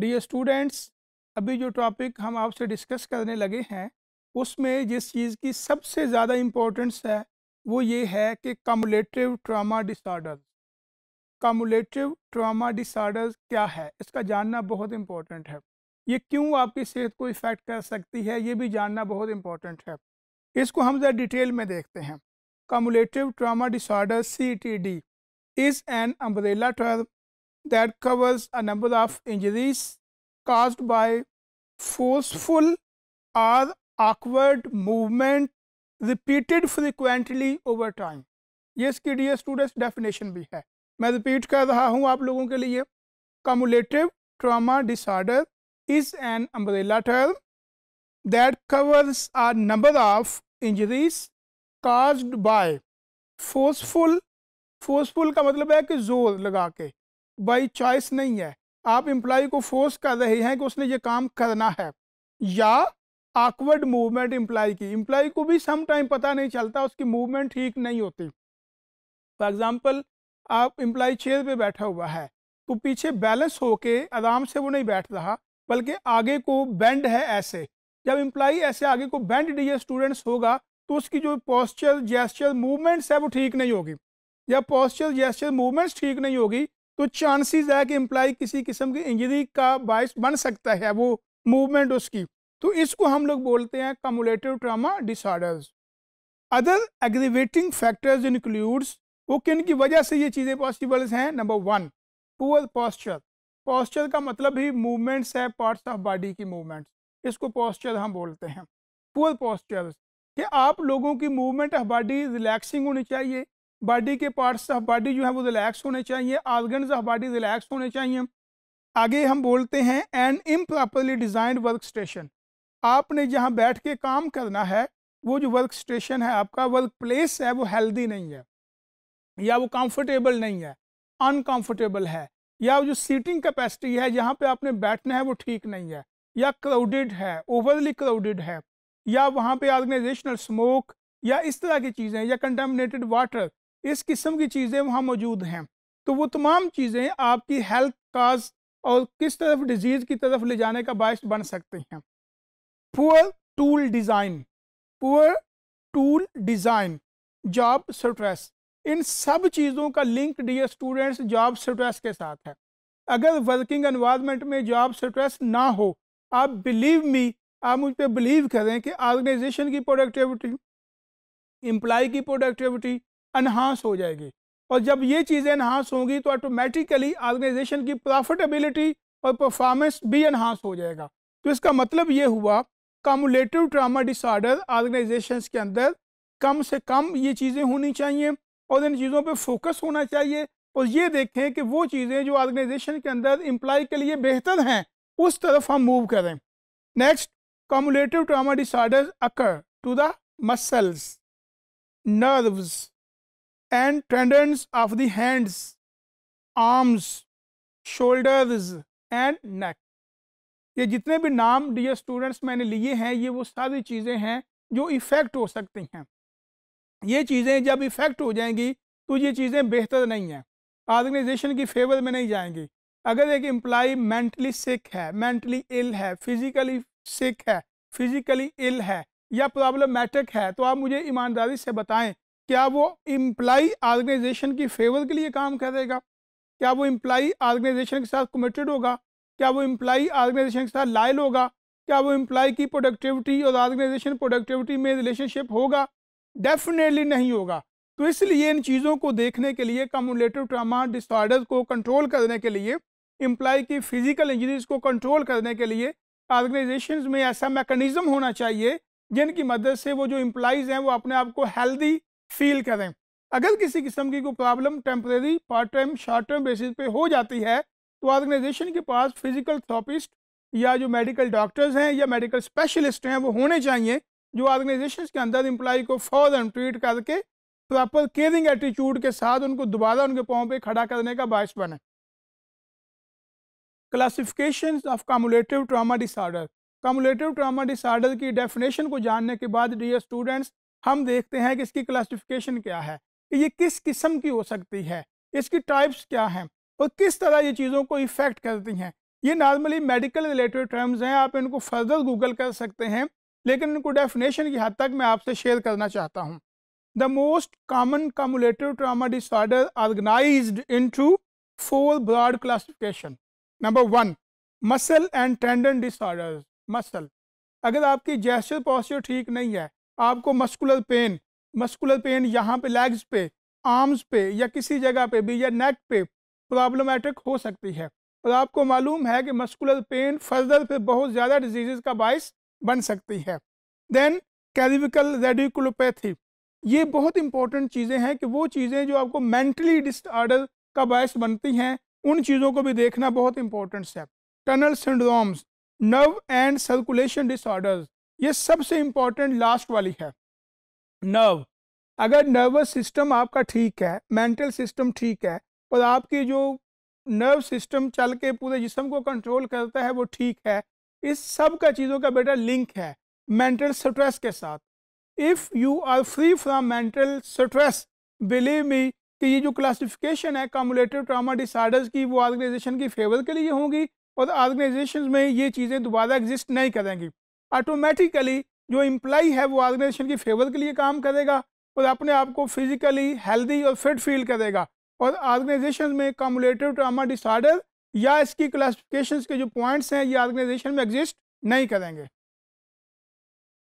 D students अभी जो topic हम आपसे डिस्कस करने लगे हैं उसमें जिस चीज़ की सबसे ज़्यादा इम्पोर्टेंस है वो ये है कि cumulative trauma disorder cumulative trauma disorder क्या है इसका जानना बहुत इम्पोर्टेंट है ये क्यों आपकी सेहत को इफ़ेक्ट कर सकती है ये भी जानना बहुत इम्पोर्टेंट है इसको हम ज़रा डिटेल में देखते हैं cumulative trauma disorder C T D is an umbrella term that covers a number of injuries caused by forceful or awkward movement repeated frequently over time. ये इसकी डी स्टूडेंट्स डेफिनेशन भी है मैं रिपीट कर रहा हूँ आप लोगों के लिए cumulative trauma disorder is an umbrella term that covers a number of injuries caused by forceful forceful का मतलब है कि जोर लगा के बाई चॉइस नहीं है आप एम्प्लॉय को फोर्स कर रहे हैं कि उसने ये काम करना है या आकवर्ड मूवमेंट इम्प्लाई की इम्प्लाई को भी सम टाइम पता नहीं चलता उसकी मूवमेंट ठीक नहीं होती फॉर एग्जांपल आप इम्प्लाई चेयर पे बैठा हुआ है तो पीछे बैलेंस होके आराम से वो नहीं बैठ रहा बल्कि आगे को बेंड है ऐसे जब इम्प्लाई ऐसे आगे को बेंड डी स्टूडेंट्स होगा तो उसकी जो पॉस्चर जेस्चर मूवमेंट्स है वो ठीक नहीं होगी जब पॉस्चर जेस्चर मूवमेंट्स ठीक नहीं होगी तो चांसेस है कि एम्प्लाई किसी किस्म की इंजरी का बायस बन सकता है वो मूवमेंट उसकी तो इसको हम लोग बोलते हैं cumulative trauma disorders other aggravating factors includes वो किन की वजह से ये चीज़ें पॉसिबल्स हैं number one poor posture posture का मतलब ही मूवमेंट्स है पार्ट्स ऑफ बॉडी की मूवमेंट्स इसको पॉस्चर हम बोलते हैं पुअर पॉस्चर्स कि आप लोगों की मूवमेंट ऑफ बॉडी रिलैक्सिंग होनी चाहिए बॉडी के पार्ट्स ऑफ बॉडी जो है वो रिलैक्स होने चाहिए ऑर्गन ऑफ बॉडी रिलैक्स होने चाहिए आगे हम बोलते हैं an improperly design work station आपने जहाँ बैठ के काम करना है वो जो वर्क स्टेशन है आपका वर्क प्लेस है वो हेल्दी नहीं है या वो कंफर्टेबल नहीं है अनकंफर्टेबल है या जो सीटिंग कैपेसिटी है जहाँ पे आपने बैठना है वो ठीक नहीं है या क्राउडेड है ओवरली क्राउडेड है या वहाँ पे ऑर्गेनाइजेशनल स्मोक या इस तरह की चीज़ें या कंटेमिनेटेड वाटर इस किस्म की चीज़ें वहाँ मौजूद हैं तो वो तमाम चीज़ें आपकी हेल्थ काज और किस तरफ डिजीज़ की तरफ ले जाने का बायस बन सकते हैं poor tool design poor tool design job stress इन सब चीज़ों का link dear students job stress के साथ है अगर वर्किंग एनवायरनमेंट में जॉब स्ट्रेस ना हो आप बिलीव मी आप मुझ पर बिलीव करें कि ऑर्गेनाइजेशन की प्रोडक्टिविटी एम्प्लाई की प्रोडक्टिविटी अनहांस हो जाएगी और जब ये चीज़ें इन्हांस होंगी तो ऑटोमेटिकली ऑर्गेनाइजेशन की प्रॉफिटेबिलिटी और परफॉर्मेंस भी इन्हांस हो जाएगा तो इसका मतलब ये हुआ कामुलेटिव ट्रामा डिसऑर्डर ऑर्गेनाइजेशन के अंदर कम से कम ये चीज़ें होनी चाहिए और इन चीज़ों पे फोकस होना चाहिए और ये देखें कि वो चीज़ें जो ऑर्गेनाइजेशन के अंदर एम्प्लाई के लिए बेहतर हैं उस तरफ हम मूव करें next cumulative trauma disorder occur to the muscles nerves and tendons of the hands, arms, shoulders and neck. ये जितने भी नाम डियर स्टूडेंट्स मैंने लिए हैं ये वो सारी चीज़ें हैं जो इफ़ेक्ट हो सकती हैं ये चीज़ें जब इफ़ेक्ट हो जाएंगी तो ये चीज़ें बेहतर नहीं हैं ऑर्गेनाइजेशन की फेवर में नहीं जाएंगी अगर एक एम्प्लाई मेंटली सिक है मेंटली इल है फिज़िकली सिक है फिज़िकली इल है या प्रॉब्लमेटिक है तो आप मुझे ईमानदारी से बताएं क्या वो इम्प्लाई ऑर्गेनाइजेशन की फेवर के लिए काम करेगा क्या वो इम्प्लाई ऑर्गेनाइजेशन के साथ कमिटेड होगा क्या वो इम्प्लाई ऑर्गेनाइजेशन के साथ लायल होगा क्या वो इम्प्लाई की प्रोडक्टिविटी और ऑर्गेनाइजेशन प्रोडक्टिविटी में रिलेशनशिप होगा डेफिनेटली नहीं होगा तो इसलिए इन चीज़ों को देखने के लिए कम्युलेटिव ट्रामा डिसऑर्डर को कंट्रोल करने के लिए इम्प्लाई की फिजिकल इंजरीज को कंट्रोल करने के लिए ऑर्गेनाइजेशन में ऐसा मैकेनिज्म होना चाहिए जिनकी मदद से वो जो इम्प्लाइज़ हैं वो अपने आप को हेल्दी फील करें अगर किसी किस्म की कोई problem temporary part time short term basis पे हो जाती है तो ऑर्गेनाइजेशन के पास फिजिकल थेरापिस्ट या जो मेडिकल डॉक्टर्स हैं या मेडिकल स्पेशलिस्ट हैं वो होने चाहिए जो ऑर्गेनाइजेशन के अंदर एम्प्लॉई को फ़ौरन ट्रीट करके प्रॉपर केयरिंग एटीट्यूड के साथ उनको दोबारा उनके पाँव पर खड़ा करने का बायस बने classification of cumulative trauma disorder cumulative trauma disorder की डेफिनेशन को जानने के बाद डियर स्टूडेंट्स हम देखते हैं कि इसकी क्लासिफिकेशन क्या है कि ये किस किस्म की हो सकती है इसकी टाइप्स क्या हैं और किस तरह ये चीज़ों को इफ़ेक्ट करती हैं ये नॉर्मली मेडिकल रिलेटेड टर्म्स हैं आप इनको फर्दर गूगल कर सकते हैं लेकिन इनको डेफिनेशन की हद तक मैं आपसे शेयर करना चाहता हूँ the most common cumulative trauma disorder organise into four broad classification number one muscle and tendon disorders muscle अगर आपकी जेस्चर पॉस्चर ठीक नहीं है आपको मस्कुलर पेन मस्कुलर पेन यहाँ पे लेग्स पे आर्म्स पे या किसी जगह पे भी या नेक पे प्रॉब्लमेटिक हो सकती है और आपको मालूम है कि मस्कुलर पेन फर्दर पे बहुत ज़्यादा डिजीज़ का बायस बन सकती है देन कैरिविकल रेडिकुलोपैथी ये बहुत इंपॉर्टेंट चीज़ें हैं कि वो चीज़ें जो आपको मैंटली डिसऑर्डर का बायस बनती हैं उन चीज़ों को भी देखना बहुत इंपॉर्टेंट है tunnel syndromes nerve and circulation disorders ये सबसे इंपॉर्टेंट लास्ट वाली है नर्व अगर नर्वस सिस्टम आपका ठीक है मेंटल सिस्टम ठीक है और आपकी जो नर्व सिस्टम चल के पूरे जिसम को कंट्रोल करता है वो ठीक है इस सब का चीज़ों का बेटा लिंक है मेंटल स्ट्रेस के साथ if you are free from mental stress believe me कि ये जो क्लासिफिकेशन है कॉमुलेटिव ट्रामा डिसऑर्डर्स की वो ऑर्गेनाइजेशन की फेवर के लिए होंगी और ऑर्गेनाइजेशन में ये चीज़ें दोबारा एग्जिस्ट नहीं करेंगी ऑटोमेटिकली जो इम्प्लाई है वो ऑर्गेनाइजेशन की फेवर के लिए काम करेगा और अपने आप को फिजिकली हेल्दी और फिट फील करेगा और ऑर्गेनाइजेशन में कॉमुलेटिव ट्रामा डिसऑर्डर या इसकी क्लासिफिकेशन के जो पॉइंट्स हैं ये ऑर्गेनाइजेशन में एग्जिस्ट नहीं करेंगे